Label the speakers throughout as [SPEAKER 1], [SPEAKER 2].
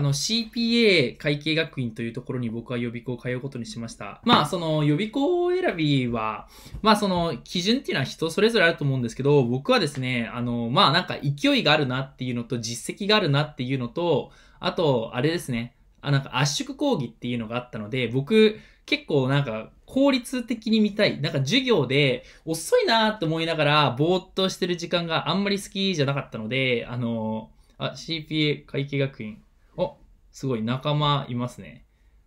[SPEAKER 1] あの CPA 会計学院というところに僕は予備校を通うことにしました。まあその予備校選びは、まあその基準っていうのは人それぞれあると思うんですけど、僕はですね、あの、まあなんか勢いがあるなっていうのと実績があるなっていうのと、あと、あれですね、あ、なんか圧縮講義っていうのがあったので、僕、結構なんか効率的に見たい。なんか授業で遅いなーって思いながらぼーっとしてる時間があんまり好きじゃなかったので、あのあ、CPA 会計学院。すごい仲間いますね。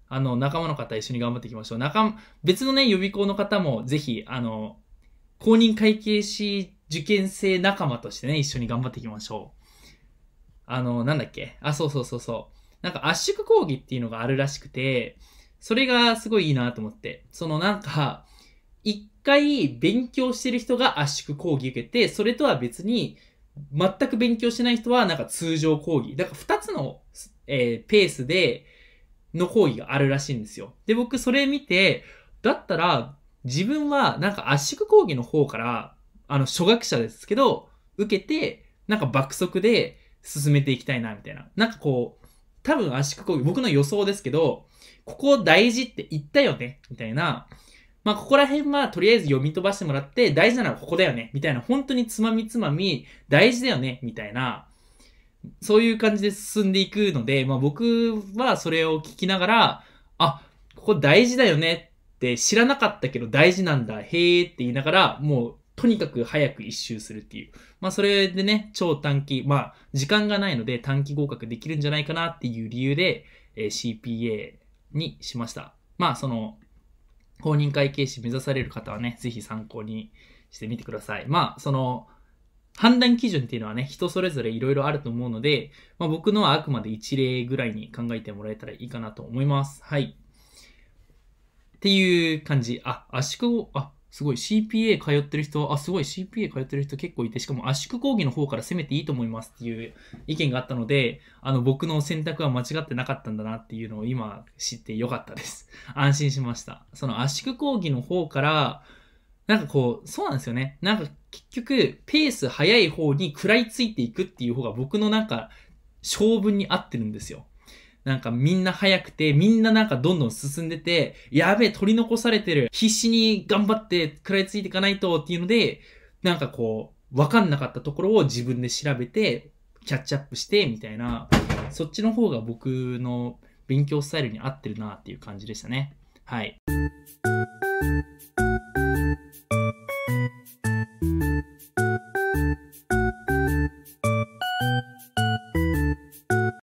[SPEAKER 1] あの、仲間の方一緒に頑張っていきましょう。仲、別のね、予備校の方もぜひ、あの、公認会計士受験生仲間としてね、一緒に頑張っていきましょう。あの、なんだっけあ、そうそうそうそう。なんか圧縮講義っていうのがあるらしくて、それがすごいいいなと思って。そのなんか、一回勉強してる人が圧縮講義受けて、それとは別に、全く勉強してない人はなんか通常講義。だから二つのえー、ペースで、の講義があるらしいんですよ。で、僕それ見て、だったら、自分はなんか圧縮講義の方から、あの、初学者ですけど、受けて、なんか爆速で進めていきたいな、みたいな。なんかこう、多分圧縮講義、僕の予想ですけど、ここ大事って言ったよね、みたいな。まあ、ここら辺はとりあえず読み飛ばしてもらって、大事なのはここだよね、みたいな。本当につまみつまみ、大事だよね、みたいな。そういう感じで進んでいくので、まあ僕はそれを聞きながら、あ、ここ大事だよねって知らなかったけど大事なんだ、へーって言いながら、もうとにかく早く一周するっていう。まあそれでね、超短期、まあ時間がないので短期合格できるんじゃないかなっていう理由で、え CPA にしました。まあその、公認会計士目指される方はね、ぜひ参考にしてみてください。まあその、判断基準っていうのはね、人それぞれ色々あると思うので、まあ、僕のはあくまで一例ぐらいに考えてもらえたらいいかなと思います。はい。っていう感じ。あ、圧縮、あ、すごい CPA 通ってる人、あ、すごい CPA 通ってる人結構いて、しかも圧縮講義の方から攻めていいと思いますっていう意見があったので、あの、僕の選択は間違ってなかったんだなっていうのを今知ってよかったです。安心しました。その圧縮講義の方から、なんかこう、そうなんですよね。なんか結局、ペース早い方に食らいついていくっていう方が僕のなんか、性分に合ってるんですよ。なんかみんな早くて、みんななんかどんどん進んでて、やべえ、取り残されてる。必死に頑張って食らいついていかないとっていうので、なんかこう、わかんなかったところを自分で調べて、キャッチアップして、みたいな、そっちの方が僕の勉強スタイルに合ってるなっていう感じでしたね。はい。